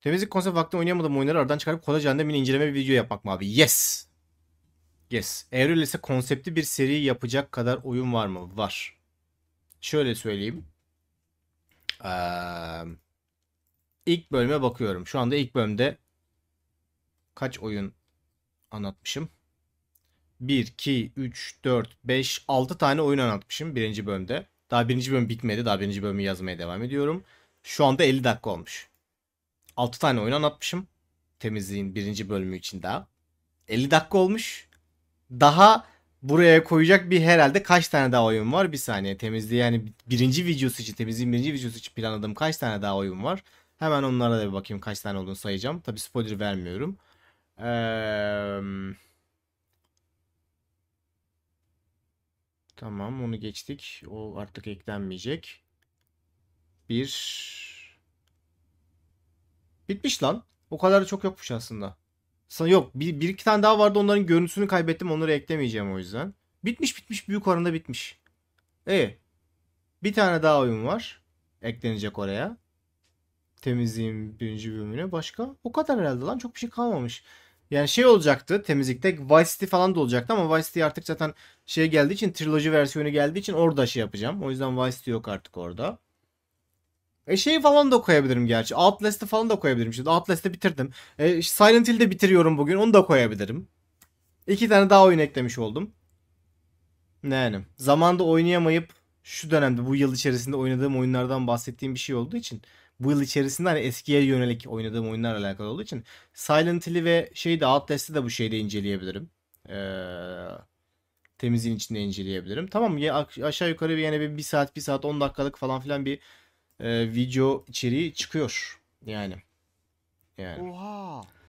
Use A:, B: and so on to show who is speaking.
A: Temizlik konsept vakti oynayamadım oyunları aradan çıkarıp koda cehennemini inceleme bir video yapmak mı abi? Yes. Yes. Evril ise konseptli bir seri yapacak kadar oyun var mı? Var. Şöyle söyleyeyim. Ee, ilk bölüme bakıyorum. Şu anda ilk bölümde kaç oyun anlatmışım? 1, 2, 3, 4, 5, 6 tane oyun anlatmışım birinci bölümde. Daha birinci bölüm bitmedi. Daha birinci bölümü yazmaya devam ediyorum. Şu anda 50 dakika olmuş. 6 tane oyun anlatmışım. Temizliğin birinci bölümü için daha. 50 dakika olmuş. Daha buraya koyacak bir herhalde kaç tane daha oyun var? Bir saniye temizliği yani birinci videosu için temizliğin birinci videosu için planladığım kaç tane daha oyun var? Hemen onlara da bir bakayım kaç tane olduğunu sayacağım. Tabi spoiler vermiyorum. Ee... Tamam onu geçtik. O artık eklenmeyecek. Bir Bitmiş lan. O kadar da çok yokmuş aslında. Sana yok bir, bir iki tane daha vardı onların görüntüsünü kaybettim onları eklemeyeceğim o yüzden. Bitmiş bitmiş büyük oranda bitmiş. İyi. E, bir tane daha oyun var. Eklenecek oraya. Temizliğin birinci bölümüne. Başka? O kadar herhalde lan. Çok bir şey kalmamış. Yani şey olacaktı temizlikte Vice City falan da olacaktı ama Vice City artık zaten şey geldiği için Trilogy versiyonu geldiği için orada şey yapacağım. O yüzden Vice City yok artık orada. E şey falan da koyabilirim gerçi. Outlast'ı falan da koyabilirim. Şimdi Outlast'ı bitirdim. E, Silent Hill'de bitiriyorum bugün. Onu da koyabilirim. İki tane daha oyun eklemiş oldum. Yani zamanda oynayamayıp şu dönemde bu yıl içerisinde oynadığım oyunlardan bahsettiğim bir şey olduğu için bu yıl içerisinde hani eskiye yönelik oynadığım oyunlarla alakalı olduğu için Silent Hill'i ve şeyi de Outlast'ı da bu şeyde inceleyebilirim. Ee, temizliğin içinde inceleyebilirim. Tamam mı? aşağı yukarı bir yani bir, bir saat bir saat 10 dakikalık falan filan bir e, video içeriği çıkıyor yani. Yani. Oha.